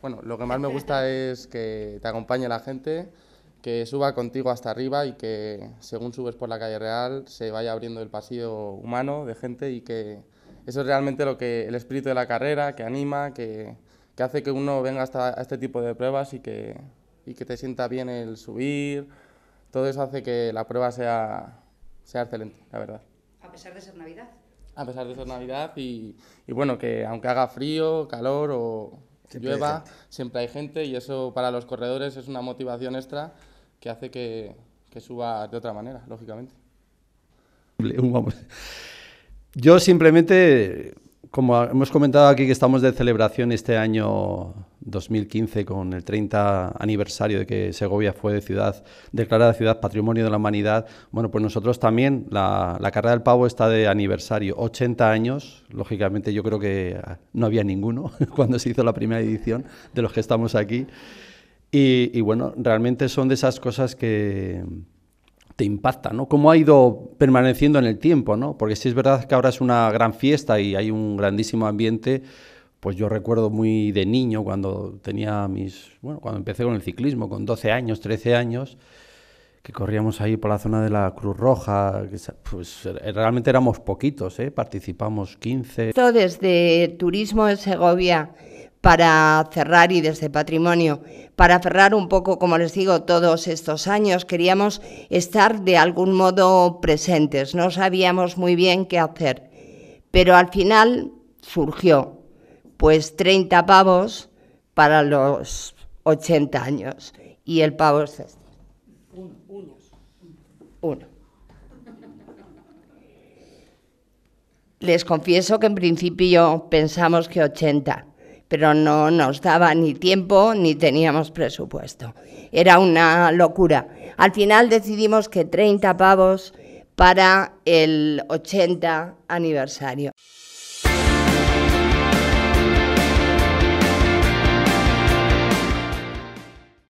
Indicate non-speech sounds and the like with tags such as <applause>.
Bueno, lo que más me gusta <laughs> es que te acompañe la gente, que suba contigo hasta arriba y que según subes por la calle real se vaya abriendo el pasillo humano de gente y que eso es realmente lo que el espíritu de la carrera, que anima, que, hace que uno venga hasta a este tipo de pruebas y que, que te sienta bien el subir. Todo eso hace que la prueba sea, sea excelente, la verdad. A pesar de ser Navidad a pesar de ser Navidad y, bueno, que aunque haga frío, calor o llueva, siempre hay gente y eso para los corredores es una motivación extra que hace que, suba de otra manera, lógicamente. Yo simplemente, como hemos comentado aquí que estamos de celebración este año 2015 con el 30 aniversario de que Segovia fue ciudad declarada ciudad patrimonio de la humanidad, bueno, pues nosotros también la, carrera del pavo está de aniversario, 80 años, lógicamente yo creo que ah, no había ninguno <laughs> cuando se hizo la primera edición de los que estamos aquí. Y, bueno, realmente son de esas cosas que, te impactan, ¿no? Cómo ha ido permaneciendo en el tiempo, ¿no? Porque si es verdad que ahora es una gran fiesta y hay un grandísimo ambiente, pues yo recuerdo muy de niño cuando tenía mis, bueno, cuando empecé con el ciclismo, con 12 años, 13 años, que corríamos ahí por la zona de la Cruz Roja, pues eh, realmente éramos poquitos, ¿eh? participamos 15. Esto desde Turismo de Segovia para cerrar y desde Patrimonio, para cerrar un poco, como les digo, todos estos años, queríamos estar de algún modo presentes, no sabíamos muy bien qué hacer, pero al final surgió pues 30 pavos para los 80 años. Y el pavo es este. Uno. Uno. Les confieso que en principio pensamos que 80, pero no nos daba ni tiempo ni teníamos presupuesto. Era una locura. Al final decidimos que 30 pavos para el 80 aniversario.